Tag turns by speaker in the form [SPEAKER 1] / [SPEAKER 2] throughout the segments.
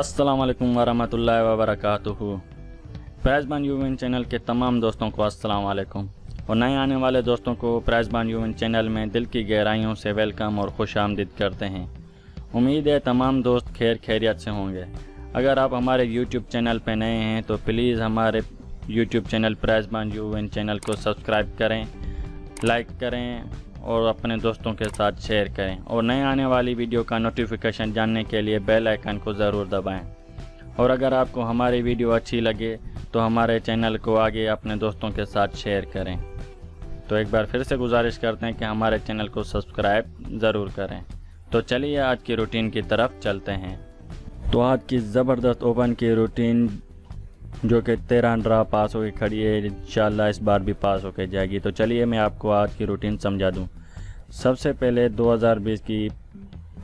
[SPEAKER 1] असलकम वरहमल वबरक प्राइजबान यूविन चैनल के तमाम दोस्तों को असलकम और नए आने वाले दोस्तों को प्राइजबान यूविन चैनल में दिल की गहराइयों से वेलकम और खुश आमदीद करते हैं उम्मीद है तमाम दोस्त खैर खैरियत से होंगे अगर आप हमारे यूट्यूब चैनल पर नए हैं तो प्लीज़ हमारे यूट्यूब चैनल प्राइजबान यूविन चैनल को सब्सक्राइब करें लाइक करें और अपने दोस्तों के साथ शेयर करें और नए आने वाली वीडियो का नोटिफिकेशन जानने के लिए बेल आइकन को ज़रूर दबाएं और अगर आपको हमारी वीडियो अच्छी लगे तो हमारे चैनल को आगे अपने दोस्तों के साथ शेयर करें तो एक बार फिर से गुजारिश करते हैं कि हमारे चैनल को सब्सक्राइब ज़रूर करें तो चलिए आज की रूटीन की तरफ चलते हैं तो आज की ज़बरदस्त ओवन की रूटीन जो कि तेरह अंडरा पास होकर खड़ी है इन इस बार भी पास होकर जाएगी तो चलिए मैं आपको आज की रूटीन समझा दूँ सबसे पहले 2020 की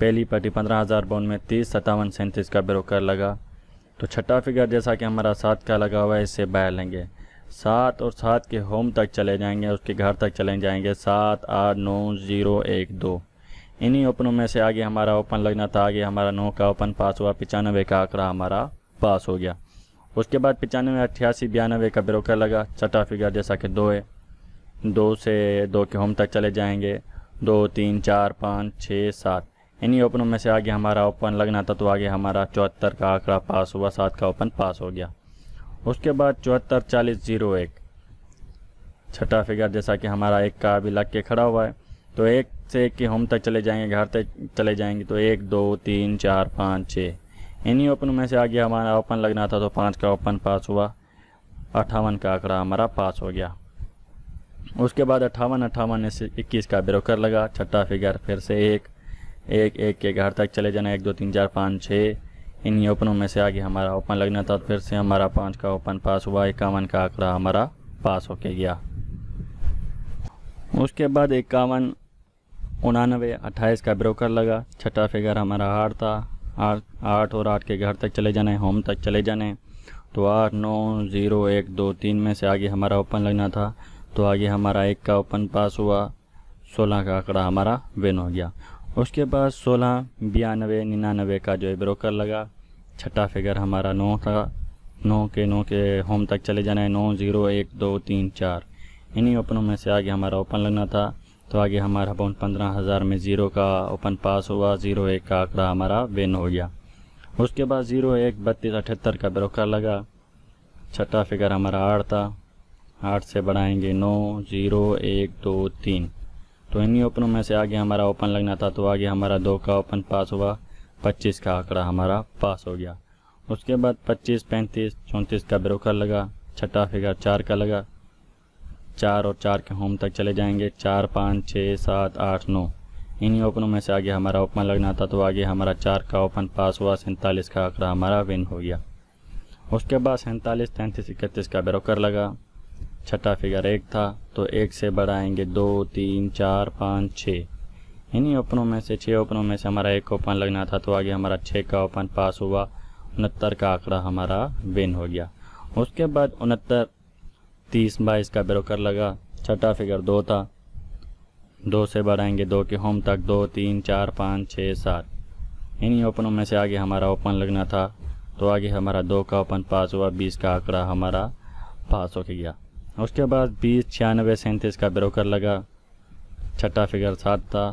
[SPEAKER 1] पहली पट्टी पंद्रह हज़ार बॉन्ड में तीस सतावन सैंतीस का ब्रोकर लगा तो छठा फिगर जैसा कि हमारा सात का लगा हुआ है इससे बाहर लेंगे सात और सात के होम तक चले जाएंगे उसके घर तक चले जाएंगे सात आठ नौ ज़ीरो एक दो इन्हीं ओपनों में से आगे हमारा ओपन लगना था आगे हमारा नौ का ओपन पास हुआ पचानवे का आंकड़ा हमारा पास हो गया उसके बाद पचानवे अट्ठासी बयानवे का ब्रोकर लगा छठा फिगर जैसा कि दो है दो से दो के होम तक चले जाएंगे दो तीन चार पाँच छः सात इन्हीं ओपनों में से आगे हमारा ओपन लगना था तो आगे हमारा चौहत्तर का आंकड़ा पास हुआ सात का ओपन पास हो गया उसके बाद चौहत्तर चालीस जीरो एक छठा फिगर जैसा कि हमारा एक का अभी लग के खड़ा हुआ है तो एक से एक के होम तक चले जाएंगे घर तक चले जाएंगे तो एक दो तीन चार पाँच छः इन्हीं ओपन में से आ गया हमारा ओपन लगना था तो पाँच का ओपन पास हुआ अट्ठावन का आंकड़ा हमारा पास हो गया उसके बाद अट्ठावन अट्ठावन से इक्कीस का ब्रोकर लगा छठा फिगर फिर से एक एक एक के घर तक चले जाना एक दो तीन चार पाँच छः इन्हीं ओपनों में से आगे हमारा ओपन लगना था तो फिर से हमारा पाँच का ओपन पास हुआ इक्यावन का आंकड़ा हमारा पास होके गया उसके बाद इक्यावन उनानवे अट्ठाईस का ब्रोकर लगा छठा फिगर हमारा हार था आठ और आठ के घर तक चले जाना है होम तक चले जाना है तो आठ नौ ज़ीरो एक दो तीन में से आगे हमारा ओपन लगना था तो आगे हमारा एक का ओपन पास हुआ सोलह का आंकड़ा हमारा विन हो गया उसके बाद सोलह बयानवे निन्यानवे का जो है ब्रोकर लगा छठा फिगर हमारा नौ था नौ के नौ के होम तक चले जाना है नौ ज़ीरो एक दो तीन चार इन्हीं ओपनों में से आगे हमारा ओपन लगना था तो आगे हमारा पॉइंट पंद्रह हज़ार में ज़ीरो का ओपन पास हुआ ज़ीरो एक का आंकड़ा हमारा विन हो गया उसके बाद ज़ीरो एक बत्तीस अठहत्तर का ब्रोकर लगा छठा फिगर हमारा आठ था आठ से बढ़ाएंगे नौ ज़ीरो एक दो तीन तो इन्हीं ओपनों में से आगे हमारा ओपन लगना था तो आगे हमारा दो का ओपन पास हुआ पच्चीस का आंकड़ा हमारा पास हो गया उसके बाद पच्चीस पैंतीस चौंतीस का ब्रोकर लगा छठा फिगर चार का लगा चार और चार के होम तक चले जाएंगे चार पाँच छः सात आठ नौ इन्हीं ओपनों में से आगे हमारा ओपन लगना था तो आगे हमारा चार का ओपन पास हुआ सैंतालीस का आंकड़ा हमारा विन हो गया उसके बाद सैंतालीस तैंतीस इकतीस का ब्रोकर लगा छठा फिगर एक था तो एक से बढ़ाएंगे दो तीन चार पाँच छः इन्हीं ओपनों में से छः ओपनों में से हमारा एक ओपन लगना था तो आगे हमारा छः का ओपन पास हुआ उनहत्तर का आंकड़ा हमारा विन हो गया उसके बाद उनहत्तर तीस बाईस का ब्रोकर लगा छठा फिगर दो था दो से बढ़ाएंगे दो के होम तक दो तीन चार पाँच छः सात इन्हीं ओपनों में से आगे हमारा ओपन लगना था तो आगे हमारा दो का ओपन पास हुआ बीस का आंकड़ा हमारा पास हो गया उसके बाद बीस छियानवे सैंतीस का ब्रोकर लगा छठा फिगर सात था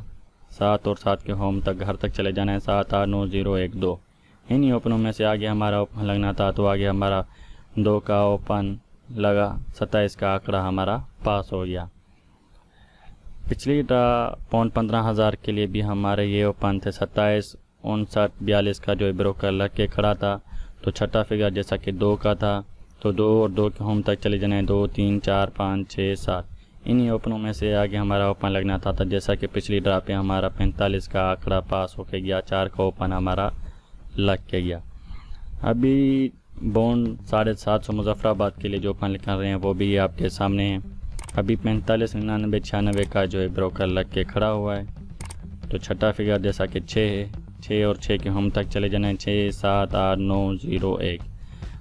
[SPEAKER 1] सात और सात के होम तक घर तक चले जाना है सात आठ नौ जीरो एक दो इन्हीं ओपनों में से आगे हमारा ओपन लगना था तो आगे हमारा दो का ओपन लगा सत्ताईस का आंकड़ा हमारा पास हो गया पिछली पौन पंद्रह हज़ार के लिए भी हमारे ये ओपन थे सत्ताईस उनसठ बयालीस का जो ब्रोकर लग के खड़ा था तो छठा फिगर जैसा कि दो का था तो दो और दो के होम तक चले जाने दो तीन चार पाँच छः सात इन्हीं ओपनों में से आगे हमारा ओपन लगना था था तो जैसा कि पिछली ड्रा पे हमारा पैंतालीस का आंकड़ा पास होके गया चार का ओपन हमारा लग के गया अभी बॉन्ड साढ़े सात सौ मुजफ्फराबाद के लिए जो फन कर रहे हैं वो भी आपके सामने हैं अभी पैंतालीस निन्यानवे छियानवे का जो है ब्रोकर लग के खड़ा हुआ है तो छठा फिगर जैसा कि छः है छः और छः के हम तक चले जाना है छः सात आठ नौ ज़ीरो एक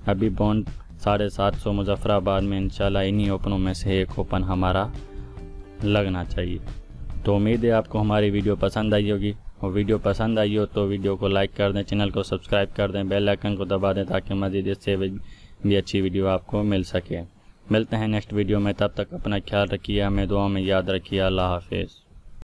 [SPEAKER 1] अभी बॉन्ड साढ़े सात सौ मुजफ्फराबाद में इंशाल्लाह इन्हीं ओपनों में से एक ओपन हमारा लगना चाहिए तो उम्मीद है आपको हमारी वीडियो पसंद आई होगी और वीडियो पसंद आई हो तो वीडियो को लाइक कर दें चैनल को सब्सक्राइब कर दें बेल आइकन को दबा दें ताकि मज़ीद इससे भी अच्छी वीडियो आपको मिल सके मिलते हैं नेक्स्ट वीडियो में तब तक अपना ख्याल रखिए हमें दुआ में याद रखिए अल्लाह हाफिज़